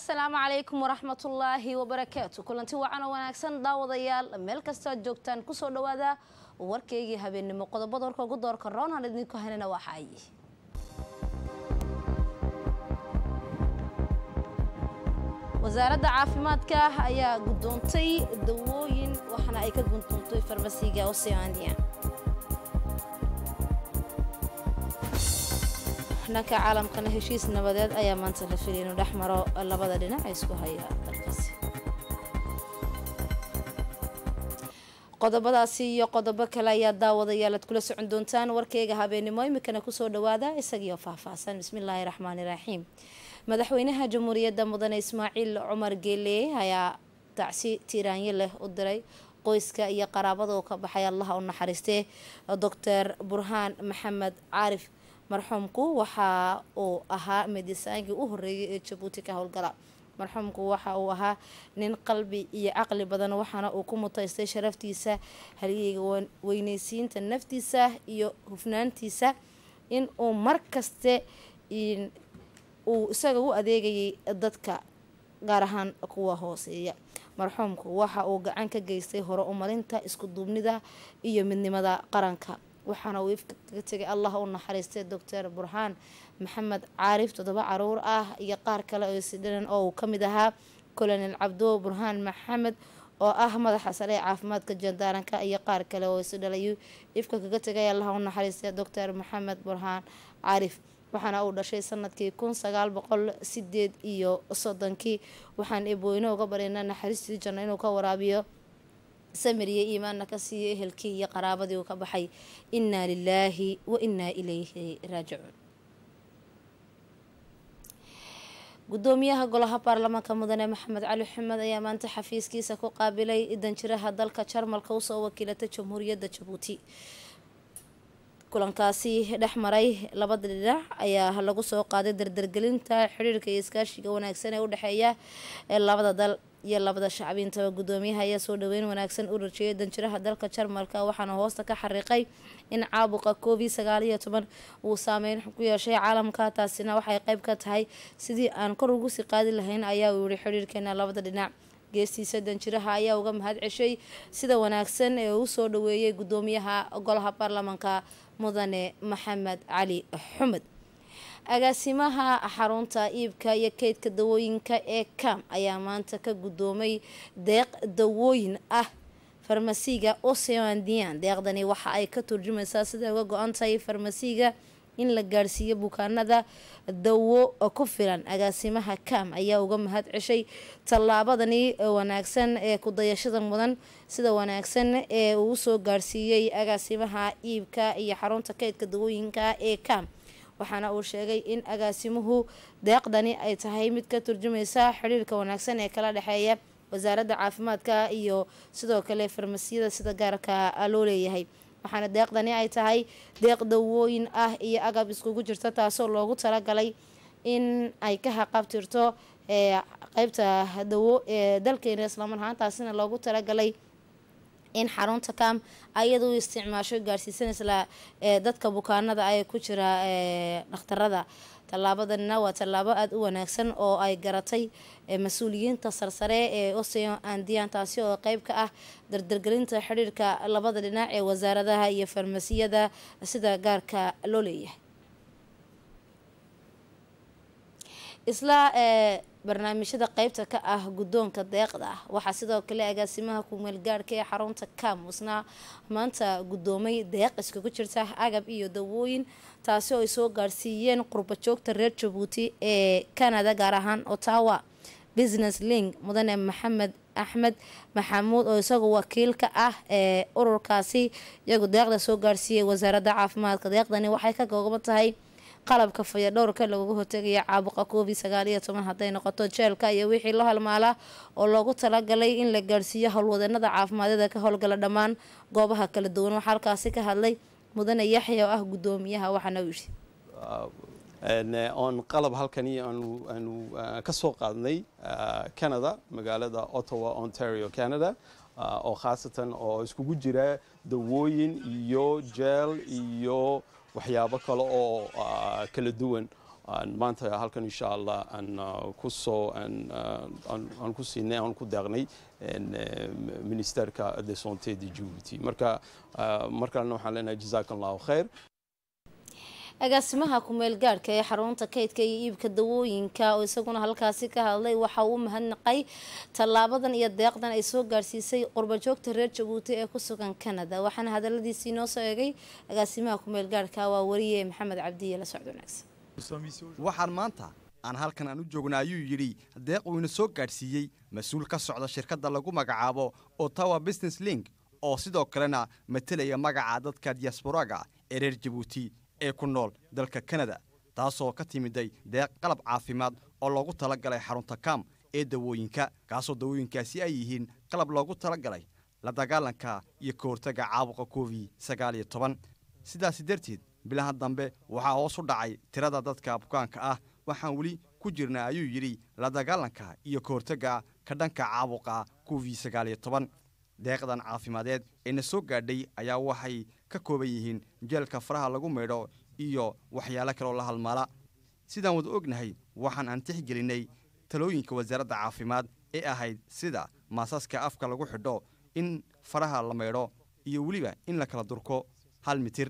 asalaamu calaykum waraxmatullaahi wabarakaatu kulanti wacan oo wanaagsan daawadayaal meel kastoad joogtaan kusoo dhawaada warkaygii habeenimo qodobada warka ugu doorka roonhan idinku hanina waxaay wasaaradda caafimaadka ayaa guddoontay dawooyin waxaana ay ka guntoontay farmasiga oceania dhanka caalamkana heshiis nabadeed ayaa maanta la filiyay inuu dhex maro labada dhinac isku haya dalkaasi qodobadaasi iyo qodobo kale ayaa daawadayaal kula socon doontaan warkeyga habeenimo iminkana kusoo dhawaada isagiioo faahfaahsan bismillaahi raxmaani raxiim madaxweynaha jamhuuriyadda mudane ismaaciil cumar geele ayaa tacsi tiiraanyo leh u diray qoyska iyo qaraabada uu ka baxay allaha u naxariistee doctor burhaan maxamed caarif marxuumku waxa uu ahaa medisaankii u horeeyay ee jabuuti ka howlgala marxuumku waxa uu ahaa nin qalbi iyo caqli badan waxaana uu ku mutaystay sharaftiisa halyeyga weyneysiinta naftiisa iyo hufnaantiisa in uu markaste uu isaga u adeegayay dadka gaar ahaan kuwa hooseeya marxuumku waxa uu gacan ka geystay hore umarinta isku duubnida iyo midnimada qaranka waxaana wiifka kaga tegay allah u naxariistay doctor burhaan maxamed caarif todoba caruur ah iyo qaar kale oo isidhiran oo uu kamid ahaa colonel cabdo burhaan maxamed oo ah madaxa sare ee caafimaadka jandaaranka iyo qaar kale oo isi dhalayu ifka kaga tegay allah u naxariistay doctor maxamed burhaan caarif waxaana uu dhashay sanadkii kun sagaal boqol sideed iyo soddonkii waxaan ebooyne uga barina naxariistii janno inuu ka waraabiyo samir iyo iimaanna ka siiyo ehelkii iyo qaraabadii uu ka baxay innaa lilaahi wa innaa ilayhi raajicuun gudoomiyaha golaha baarlamaanka mudane maxamed cali xumed ayaa maanta xafiiskiisa ku qaabilay danjiraha dalka jarmalka usoo wakiilata jamhuuriyadda jabuuti kulankaasi dhex maray labada dhinac ayaa lagu soo qaaday dardargelinta xiriirka iyo iskaashiga wanaagsan ee u dhexeeya labada dal iyo labada shacbiintaba gudoomiyaha ayaa soo dhaweyn wanaagsan u rajeeyay danjiraha dalka jarmalka waxaana hoosta ka xariiqay in caabuqa covid sagaal iyo toban uu saameyn ku yeeshay caalamka taasina waxay qeyb ka tahay sidii aan kor ugu sii qaadi lahayn ayaa uu yihi xiriirkeena labada dhinac geestiisa danjiraha ayaa uga mahad ceshay sida wanaagsan ee usoo soo dhaweeyay guddoomiyaha golaha baarlamaanka mudane maxamed cali xumed agaasimaha xarunta iibka iyo keydka dawooyinka ee kam ayaa maanta ka gudoomay deeq dawooyin ah farmasiga oceandian deeqdani waxa ay ka turjumaysaa siday uga go antahay tahay farmasiga in la gaadhsiiyo bukaanada dawo ku filan agaasimaha kam ayaa uga mahad ceshay tallaabadani wanaagsan ee ku dayashada mudan sida wanaagsan ee uu soo gaadhsiiyey agaasimaha iibka iyo xarunta keydka dawooyinka ee kam waxaana uu sheegay in agaasimuhu deeqdani ay tahay mid ka turjumaysa xidhiirka wanaagsan ee kala dhexeeya wasaaradda caafimaadka iyo sidoo kale farmasiyada sida gaarka ah loo leeyahay waxaana deeqdani ay tahay deeq dawooyin ah iyo agab iskugu jirta taasoo loogu talagalay in ay ka haqabtirto eqeybta eh, dawo ee eh, dalkeena islamarhaan taasina loogu talagalay in xarunta kam ayada isticmaasho gaarsiisanaysla la eh, dadka bukaanada ay ku jira eh, dhakhtarada tallaabadanina waa tallaabo aada u wanaagsan oo ay garatay eh, mas-uuliyiinta sarsare ee oseon andian taasi oo qeyb ka ah dardargelinta xidhiirka labada dhinac ee wasaaradaha iyo farmasiyada sida gaarka loo leeyahay barnaamijyada qeybta ka ah guddoonka deeqda ah waxaa sidoo kale agaasimaha kumeelgaadhka ee xarunta kamusna maanta gudoomay deeq iskugu jirta agab iyo dawooyin taasi oo ay soo qurba joogta reer jabuuti ee canada gaar ahaan ottawa business link mudane maxamed axmed maxamuud oo isagu wakiil ka ah ee ururkaasi iyagu deeqda soo gaadhsiiyay wasaaradda caafimaadka deeqdani waxay ka gooban tahay qalabka fayadhowrka lagaga hortegaya caabuqa covid sagaaliyo toban hadday noqoto jeelka iyo wixii loo halmaala oo loogu talagalay in la gaadhsiiyo howlwadeenada caafimaadada ka howlgala dhammaan goobaha kala duwan waxaa halkaasi ka hadlay mudane yaxya oo ah guddoomiyaha waxaana uu yidhi eh, oon qalab halkani aanu eh, kasoo qaadnay eh, canada magaalada ottawa ontario canada oo khaasatan oo iskugu jira dawooyin iyo jeel iyo waxyaabo kale oo ah, kala duwan maanta halkan insha allah kusoo ah, aan ku siinay aan ku daaqnay eh, ministerka desonté de djibouti marka ah, markalena waxaan leenahay jazakum khayr agaasimaha ku-meelgaadhka ee xarunta kaydka iyo iibka dawooyinka oo isaguna halkaasi ka hadlay waxa uu mahadnaqay tallaabadan iyo deeqdan ay soo gaadhsiisay qurbajoogta reer jabuuti ee ku sugan kanada waxaana hadaladiisi inoo soo eegay agaasimaha ku-meelgaadhka waa wariye maxamed cabdiye la socdo wanaagsan maanta aan halkan aan u joogna ayuu yidhi deeq uu ina soo gaadhsiiyey mas-uul ka socda shirkadda lagu magacaabo ottawa business link oo sidoo kalena matelaya magaca dadka diyasboraga ee reer jabuuti ee ku nool dalka kanada taasoo ka timiday deeq qalab caafimaad oo loogu talagalay xarunta kam ee dawooyinka kaasoo dawooyinkaasi ay yihiin qalab loogu talagalay la dagaalanka iyo ka hortaga caabuqa covid sagaal iyo toban sidaasi darteed bilaha dambe waxaa hoos u dhacay tirada dadka bukaanka ah waxaan weli ku jirnaa ayuu yidhi la dagaalanka iyo ka hortagga ka dhanka caabuqa covid sagaal iyo toban deeqdan caafimaadeed ee na soo gaadhay ayaa waxay ka kooban yihiin jeelka faraha lagu maydho iyo waxyaalo kaloo la halmaala sidaan wada ognahay waxaan aan tixgelinay talooyinka wasaaradda caafimaad ee ahayd sida maasaska afka lagu xidho in faraha la maydho iyo weliba in la kala durko hal mitir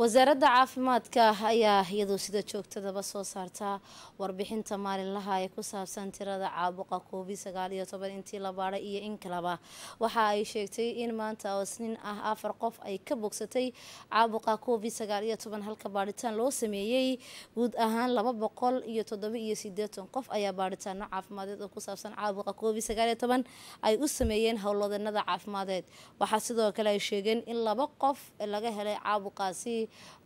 wasaaradda caafimaadka ayaa iyadu sida joogtadaba soo saartaa warbixinta maalinlaha ah ee ku saabsan tirada caabuqa covid sagaal iyo toban intii la baadhay iyo in kaleba waxa ay sheegtay in maanta oo isniin ah afar qof ay ka bogsatay caabuqa covid sagaal iyo toban halka baadhitaan loo sameeyey guud ahaan laba boqol iyo toddoba iyo sideetan qof ayaa baadhitaano caafimaadeed oo ku saabsan caabuqa covid sagaal iyo toban ay u sameeyeen howlwadeennada caafimaadeed waxaa sidoo kale ay sheegeen in laba qof laga helay caabuqaasi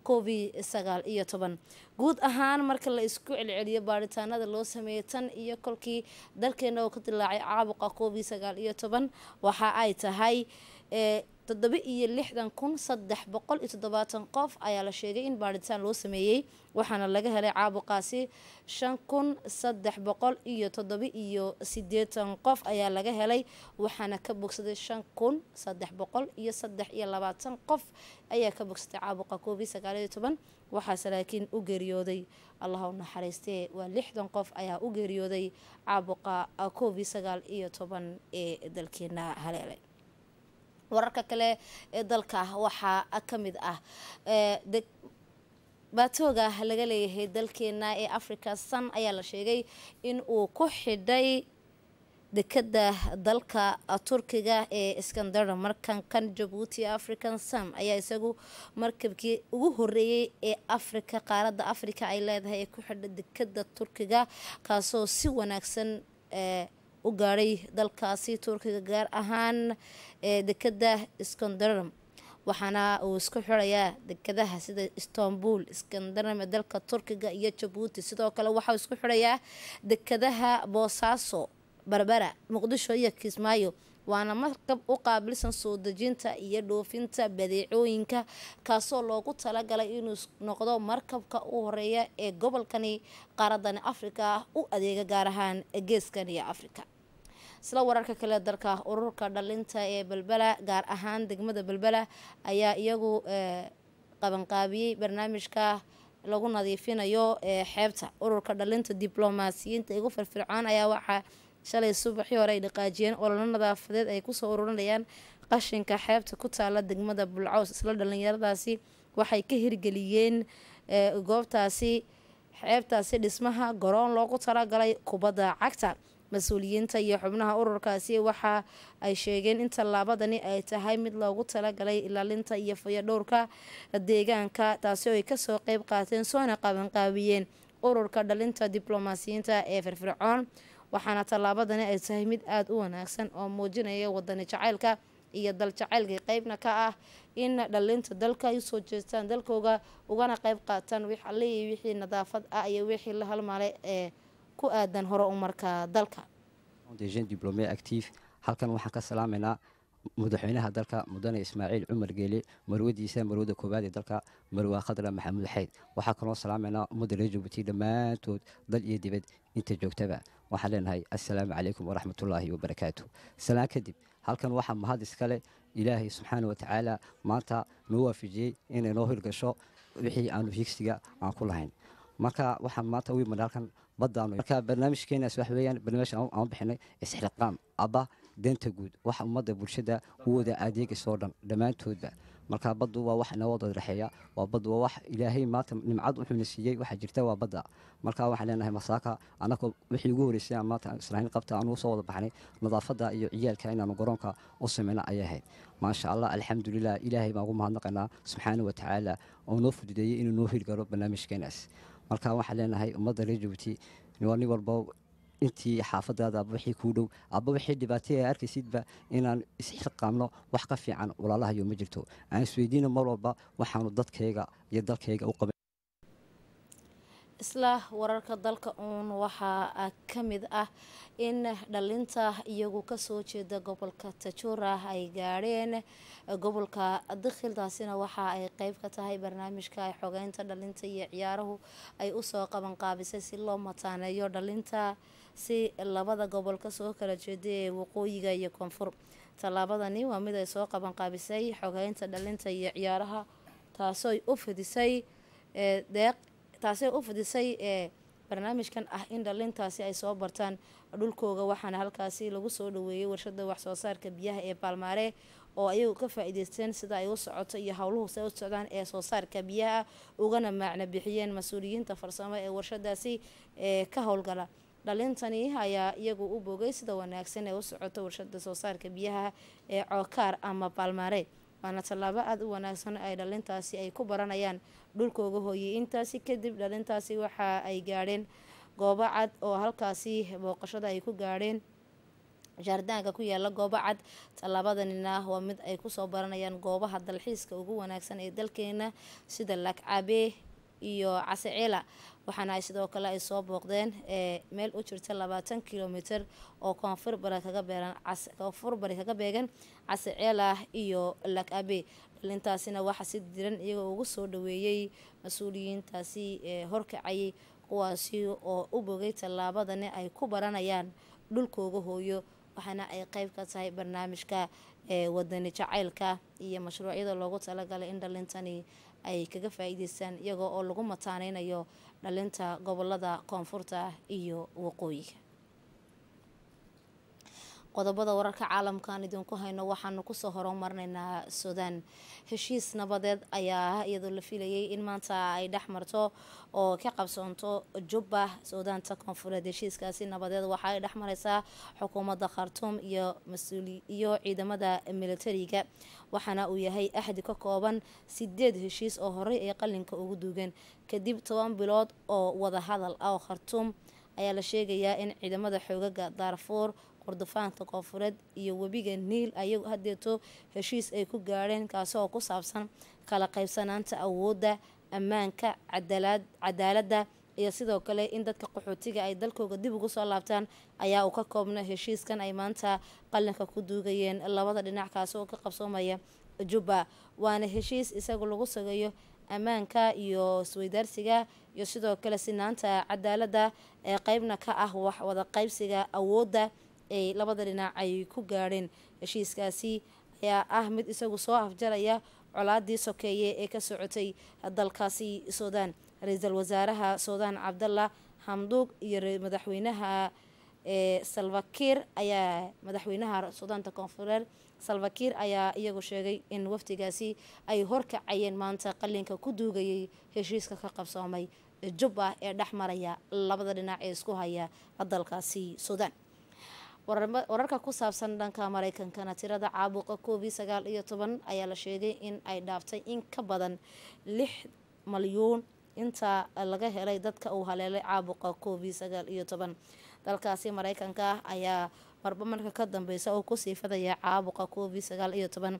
koobi sagaal iyo toban guud ahaan marka la isku celceliyo baaritaanada loo sameeyay tan iyo kolkii dalkeena oo ka dilaacay caabuqa koobi sagaal iyo toban waxa ay tahay eh, toddoba iyo lixdan kun saddex boqol iyo toddobaatan qof ayaa la sheegay in baadhitaan loo sameeyey waxaana laga helay caabuqaasi shan kun saddex boqol iyo toddoba iyo siddeetan qof ayaa laga helay waxaana ka bogsaday shan kun saddex boqol iyo saddex iyo labaatan qof ayaa ka bogsatay caabuqa covid sagaaliyo toban waxaase laakiin u geeriyooday allahw naxariistee waa lixdan qof ayaa u geeriyooday caabuqa covid sagaal iyo toban ee dalkeena haleelay wararka kale ee dalka waxaa kamid ah baatooga laga leeyahay dalkeena ee africa sun ayaa la sheegay in uu ku xidhay dekada dalka turkiga ee iskandar markankan jabuuti african sun ayaa isagu markabkii ugu horeeyey ee afrika qaaradda africa ay leedahay ee ku xidhay dekada turkiga kaasoo si wanaagsan u gaadhay dalkaasi turkiga gaar ahaan ee dekada skandaram waxaana uu isku xirayaa dekadaha sida istanbul iskandaram ee dalka turkiga iyo jabuuti sidoo kale waxauu isku xirayaa dekadaha boosaaso barbara muqdisho iyo kismaayo waana markab u qaabilsan soo dejinta iyo dhoofinta badeecooyinka kaasoo loogu talagalay inuu noqdo markabka u horeeya ee gobolkani qaaradani afrika u adeega gaar ahaan geeskani afrika isla wararka kale dalka ururka dhalinta ee belbela gaar ahaan degmada belbela ayaa iyagu eh, qabanqaabiyey barnaamijka lagu nadiifinayo eh, xeebta ururka dhalinta diblomaasiyiinta igu firfircoon ayaa waxaa shalay subaxii hore ay dhaqaajiyeen ololo nadaafadeed ay kusoo ururinayaan qashinka xeebta ku taala degmada bulcows isla dhallinyaradaasi waxay ka hirgeliyeen eh, goobtaasi xeebtaasi dhismaha garoon loogu talagalay kubadda cagta mas-uuliyiinta iyo xubnaha ururkaasi waxa ay sheegeen in tallaabadani ay tahay mid loogu talagalay ilaalinta iyo fayadhowrka deegaanka taasi oo kasoo qeyb qaateen soona qabanqaabiyeen ururka dhalinta diblomaasiyiinta ee firfircoon waxaana tallaabadani ay tahay mid aada u wanaagsan oo muujinaya wadani jacaylka iyo dal jacaylkai qeybna ka ah in dhalinta dalka ay usoo jeestaan dalkooga ugana qeyb qaataan wix alle iyo wixii nadaafad ah iyo wixii la halmaalay ee ku aadan hore umarka dalka halkan waxaan ka salaamaynaa madaxweynaha dalka mudane ismaaciil cumar geele marwadiisa marwada koowaad ee dalka marwaa khadra maxamuud xeyd waxaa kaloo salaamaynaa ummadda reer jabuuti dhammaantood dal iyo dibad inta joogtaba waxaan leenahay assalaamu calaykum waraxmatullaahi wabarakaatu salaan kadib halkan waxaa mahad iskale ilaahay subxaana watacaala maanta noo waafajiyey inay noo hirgasho wixii aanu higsiga aan ku lahayn marka waxaan maanta u iman halkan badda marka barnaamijkeenaas wax weeyaan barnaamijkan aan bixinay isxilqaan abba deenta guud waxa ummadda bulshada u wada adeegaysa oo dhan dhammaantoodba marka baddu waa wax nawadoo dhexeeya waa baddu waa wax ilaahay maanta nimcad wuxuuna siiyey waxaa jirta waa badda marka waxaan leenahay masaaka annagoo wixii ugu horreysay maanta islaahin qabta aan ugu wada baxnay nadaafadda iyo ciyaalka inaanu garoonka u samayna ayay ahayd maasha allah alxamdulilah ilaahay baan ugu mahadnaqaynaa subxaana wa tacaala oo noo fududeeyey inuu noo hirgalo barnaamijkeenaas markaa waxaan leenahay ummadda reer jabuuti waa nin walbo intii xaafadaada aba wixii kuu dhow aba wixii dhibaataya arkaysidba inaan isxilqaamno wax ka fiican walaalahayo ma jirto aan isweydiina mar walba waxaanu dadkayga iyo dalkayga u qaba isla wararka dalka uun waxaa ka mid ah in dhalinta iyagu kasoo jeeda gobolka tajura ay gaadheen gobolka dakhil waxa ay qeyb ka tahay barnaamijka xogeynta dhalinta iyo ciyaaruhu ay usoo qabanqaabisay si loo mataaneeyo dhalinta si labada gobol kasoo kala jeeda ee waqooyiga iyo koonfur tallaabadani waa mid ay soo qabanqaabisay xogeynta dhalinta iyo ciyaaraha taasooy u fidisay deeq taasay u fidisay eh, barnaamijkan ah in dhalintaasi ay soo bartaan dhulkooga waxaana halkaasi lagu soo dhaweeyey warshada waxsoo saarka biyaha ee baalmaare oo ayagu ka faa'iideysteen sida ay u socoto iyo howluhu si u socdaan ee soo saarka biyaha ugana maacna bixiyeen mas-uuliyiinta farsamo ee warshadaasi ee eh, ka howlgala dhalintani ayaa iyagu u bogay sida wanaagsan ee u socoto warshada soo saarka biyaha ee eh, cookaar ama baalmaare waana tallaabo aada u wanaagsan ay dhalintaasi ay ku baranayaan dhulkooga hooyey intaasi kadib dhalintaasi waxa ay gaadheen goobo cad oo halkaasi booqashada ay ku gaadheen jaardaanka ku yaala goobo cad tallaabadanina waa mid ay kusoo baranayaan goobaha dalxiiska ugu wanaagsan ee dalkeena sida lagcabe iyo casiciila waxaana ay sidoo kale ay soo booqdeen eh, meel u jirta labaatan kilomiter oo koonfur bari kaga beegan casiciila iyo lakabe dhalintaasina waxaa si diran iyagoo ugu soo dhaweeyey mas-uuliyiintaasi eh, horkacayay kuwaasi oo u bogay tallaabadani ay ku baranayaan dhulkooga hooyo waxaana ay qeyb ka tahay barnaamijka ee eh, wadani jacaylka iyo mashruucyada loogu talagalay in dhalintani ayay kaga faa'iidaystaan iyagoo oo lagu mataaneynayo dhalinta gobolada koonfurta iyo waqooyiga qodobada wararka caalamkaan idinku hayno waxaanu kusoo horumarnaynaa suudaan heshiis nabadeed ayaa iyadoo la filayay in maanta ay dhex marto oo ka qabsoonto jubba suudaanta koonfureed heshiiskaasi nabadeed waxa ay dhex mareysaa xukuumadda khartuum iyo mas-uuliyo ciidamada militariga waxaana uu yahay axdi ka kooban sideed heshiis oo horey ay qalinka ugu duugeen kadib toban bilood oo wadahadal ah oo khartuum ayaa la sheegayaa in ciidamada xoogaga daarfuur kurdufaanta koonfureed iyo webiga niil ayagu hadeeto heshiis ay ku gaadheen kaasi ku saabsan kala qaybsanaanta awoodda ammaanka cadaaladda iyo sidoo kale in dadka qaxootiga ay dalkooga dib ugu soo laabtaan ayaa uu ka koobna heshiiskan ay maanta qalinka ku duugayeen labada dhinac kaasi oo ka qabsoomaya jubba waana heshiis isagu lagu sugayo ammaanka iyo isweydaarsiga iyo sidoo kale sinaanta cadaaladda ee qeybna ka ah wax wada qaybsiga awoodda ay labada dhinac ay ku gaadheen heshiiskaasi ayaa ah mid isagu soo afjaraya colaadii sokeeye ee ka socotay dalkaasi suudaan ra-iisul wasaaraha suudaan cabdalla hamduug iyo madaxweynaha eh, salvakiir ayaa madaxweynaha suudaanta koonfureer salvakir ayaa iyagu sheegay in waftigaasi ay horkacayeen maanta qalinka ku duugayay heshiiska ka qabsoomay juba ee dhex maraya labada dhinac ee isku haya dalkaasi suudaan wararka ku saabsan dhanka mareykankana tirada caabuqa covid sagaal iyo toban ayaa la sheegay in ay dhaaftay in ka badan lix malyuun intaa laga helay dadka uu haleelay caabuqa covid iyo sagaal iyo toban dalkaasi mareykanka ayaa marba marka ka dambeysa oo ku siifadaya caabuqa covid iyo sagaal iyo toban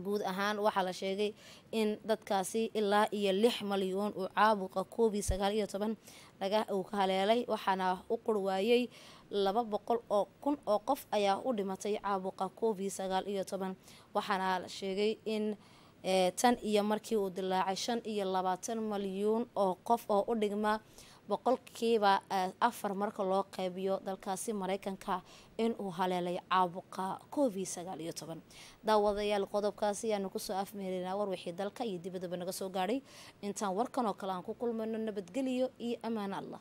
guud ahaan waxaa la sheegay in dadkaasi ilaa iyo lix malyuun uu caabuqa koob iyo sagaal iyo toban laga uu ka haleelay waxaana u qurwaayey laba boqol oo kun oo qof ayaa u dhimatay caabuqa koob iyo sagaal iyo toban waxaana la sheegay in eh, tan iyo markii uu dilaacay shan iyo labaatan malyuun oo qof oo u dhigma boqolkiiba eh, afar marka loo qeybiyo dalkaasi mareykanka inuu haleelay caabuqa covid sagaal iyo toban daawadayaal qodobkaasi ayaanu kusoo afmeereynaa wixii dalka iyo dibadaba naga soo gaadhay intaan warkan oo kale aan ku kulmayno nabadgeliyo iyo ammaan allah